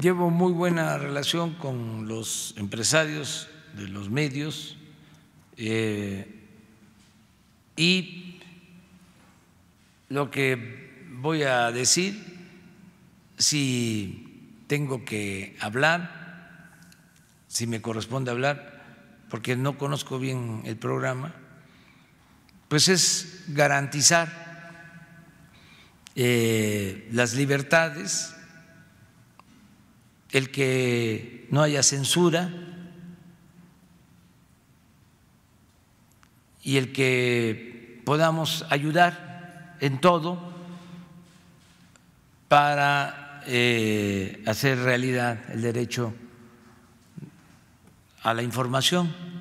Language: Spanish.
llevo muy buena relación con los empresarios de los medios eh, y lo que voy a decir, si tengo que hablar, si me corresponde hablar, porque no conozco bien el programa, pues es garantizar eh, las libertades el que no haya censura y el que podamos ayudar en todo para eh, hacer realidad el derecho a la información.